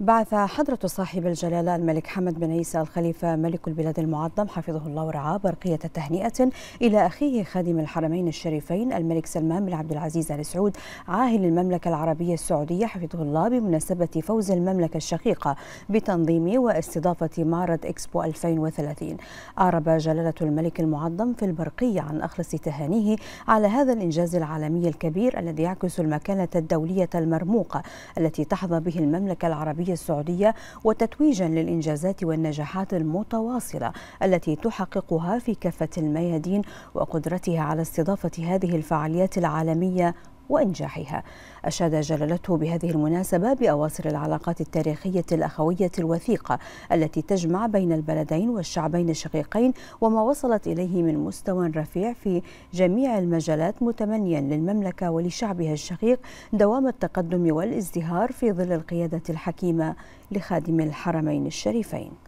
بعث حضرة صاحب الجلالة الملك حمد بن عيسى الخليفة ملك البلاد المعظم حفظه الله ورعاه برقية تهنئة إلى أخيه خادم الحرمين الشريفين الملك سلمان بن عبد العزيز آل سعود عاهل المملكة العربية السعودية حفظه الله بمناسبة فوز المملكة الشقيقة بتنظيم واستضافة معرض إكسبو 2030 أعرب جلالة الملك المعظم في البرقية عن أخلص تهانيه على هذا الإنجاز العالمي الكبير الذي يعكس المكانة الدولية المرموقة التي تحظى به المملكة العربية العربية السعودية وتتويجا للإنجازات والنجاحات المتواصلة التي تحققها في كافة الميادين وقدرتها على استضافة هذه الفعاليات العالمية وإنجاحها أشاد جلالته بهذه المناسبة بأواصر العلاقات التاريخية الأخوية الوثيقة التي تجمع بين البلدين والشعبين الشقيقين وما وصلت إليه من مستوى رفيع في جميع المجالات متمنيا للمملكة ولشعبها الشقيق دوام التقدم والازدهار في ظل القيادة الحكيمة لخادم الحرمين الشريفين